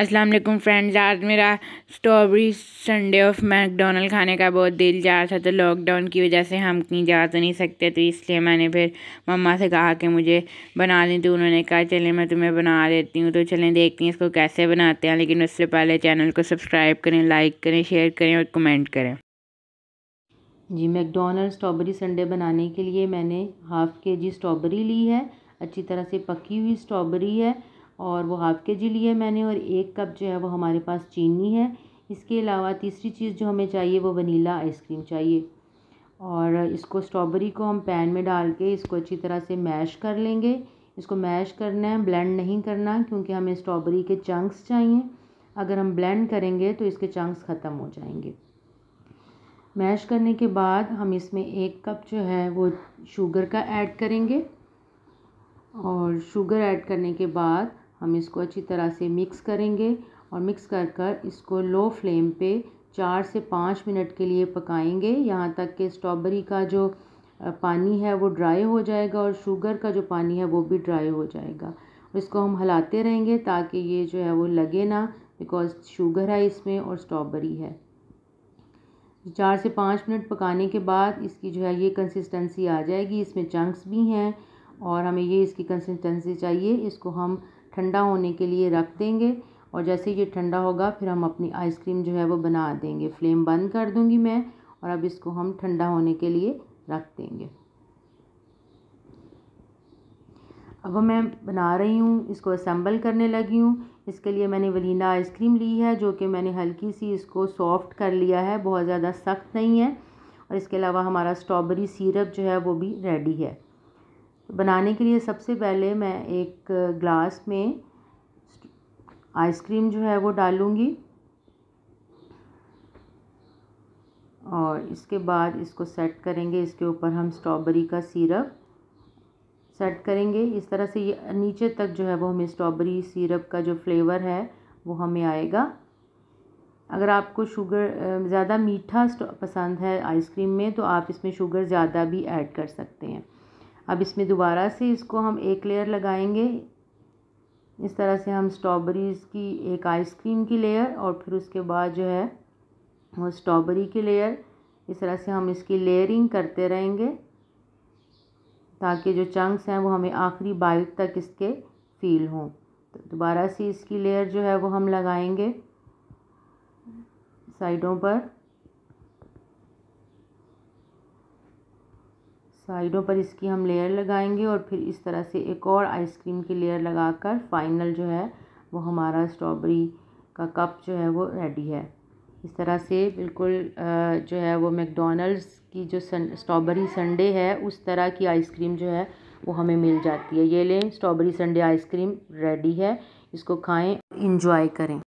अस्सलाम वालेकुम फ्रेंड्स आज मेरा स्ट्रॉबेरी संडे ऑफ मैकडोनल्ड खाने का बहुत दिल जा रहा था तो लॉकडाउन की वजह से हम कहीं जा तो नहीं सकते तो इसलिए मैंने फिर मम्मा से कहा कि मुझे बना दें तो उन्होंने कहा चलें मैं तुम्हें बना देती हूँ तो चलें देखती हैं इसको कैसे बनाते हैं लेकिन उससे पहले चैनल को सब्सक्राइब करें लाइक करें शेयर करें और कमेंट करें जी मैकडोनल्ड स्ट्रॉबेरी संडे बनाने के लिए मैंने हाफ़ के जी स्ट्रॉबेरी ली है अच्छी तरह से पकी हुई स्ट्रॉबेरी है और वो हाफ़ के जी लिया मैंने और एक कप जो है वो हमारे पास चीनी है इसके अलावा तीसरी चीज़ जो हमें चाहिए वो वनीला आइसक्रीम चाहिए और इसको स्ट्रॉबेरी को हम पैन में डाल के इसको अच्छी तरह से मैश कर लेंगे इसको मैश करना है ब्लेंड नहीं करना क्योंकि हमें स्ट्रॉबेरी के चंक्स चाहिए अगर हम ब्लेंड करेंगे तो इसके चंक्स ख़त्म हो जाएंगे मैश करने के बाद हम इसमें एक कप जो है वो शुगर का ऐड करेंगे और शुगर ऐड करने के बाद हम इसको अच्छी तरह से मिक्स करेंगे और मिक्स कर कर इसको लो फ्लेम पे चार से पाँच मिनट के लिए पकाएंगे यहाँ तक कि स्ट्रॉबेरी का जो पानी है वो ड्राई हो जाएगा और शुगर का जो पानी है वो भी ड्राई हो जाएगा इसको हम हलाते रहेंगे ताकि ये जो है वो लगे ना बिकॉज शुगर है इसमें और स्ट्रॉबेरी है चार से पाँच मिनट पकाने के बाद इसकी जो है ये कंसिस्टेंसी आ जाएगी इसमें चंक्स भी हैं और हमें ये इसकी कंसिस्टेंसी चाहिए इसको हम ठंडा होने के लिए रख देंगे और जैसे ही ये ठंडा होगा फिर हम अपनी आइसक्रीम जो है वो बना देंगे फ्लेम बंद कर दूँगी मैं और अब इसको हम ठंडा होने के लिए रख देंगे अब मैं बना रही हूँ इसको असम्बल करने लगी हूँ इसके लिए मैंने वलीना आइसक्रीम ली है जो कि मैंने हल्की सी इसको सॉफ्ट कर लिया है बहुत ज़्यादा सख्त नहीं है और इसके अलावा हमारा स्ट्रॉबेरी सीरप जो है वो भी रेडी है बनाने के लिए सबसे पहले मैं एक ग्लास में आइसक्रीम जो है वो डालूँगी और इसके बाद इसको सेट करेंगे इसके ऊपर हम स्ट्रॉबेरी का सिरप सेट करेंगे इस तरह से ये नीचे तक जो है वो हमें स्ट्रॉबेरी सिरप का जो फ्लेवर है वो हमें आएगा अगर आपको शुगर ज़्यादा मीठा पसंद है आइसक्रीम में तो आप इसमें शुगर ज़्यादा भी ऐड कर सकते हैं अब इसमें दोबारा से इसको हम एक लेयर लगाएंगे इस तरह से हम स्ट्रॉबेरीज़ की एक आइसक्रीम की लेयर और फिर उसके बाद जो है वो स्ट्रॉबेरी की लेयर इस तरह से हम इसकी लेयरिंग करते रहेंगे ताकि जो चंक्स हैं वो हमें आखिरी बाइट तक इसके फील हों तो दोबारा से इसकी लेयर जो है वो हम लगाएंगे साइडों पर साइडों पर इसकी हम लेयर लगाएंगे और फिर इस तरह से एक और आइसक्रीम की लेयर लगाकर फाइनल जो है वो हमारा स्ट्रॉबेरी का कप जो है वो रेडी है इस तरह से बिल्कुल जो है वो मैकडोनल्ड्स की जो सन स्ट्रॉबेरी संडे है उस तरह की आइसक्रीम जो है वो हमें मिल जाती है ये लें स्ट्रॉबेरी संडे आइसक्रीम रेडी है इसको खाएं इंजॉय करें